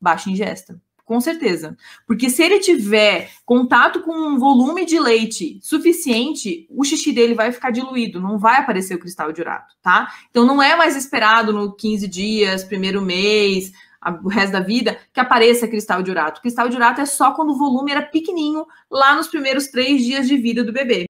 baixa ingesta. Com certeza. Porque se ele tiver contato com um volume de leite suficiente, o xixi dele vai ficar diluído, não vai aparecer o cristal de urato, tá? Então não é mais esperado no 15 dias, primeiro mês, o resto da vida, que apareça cristal de urato. Cristal de urato é só quando o volume era pequenininho, lá nos primeiros três dias de vida do bebê.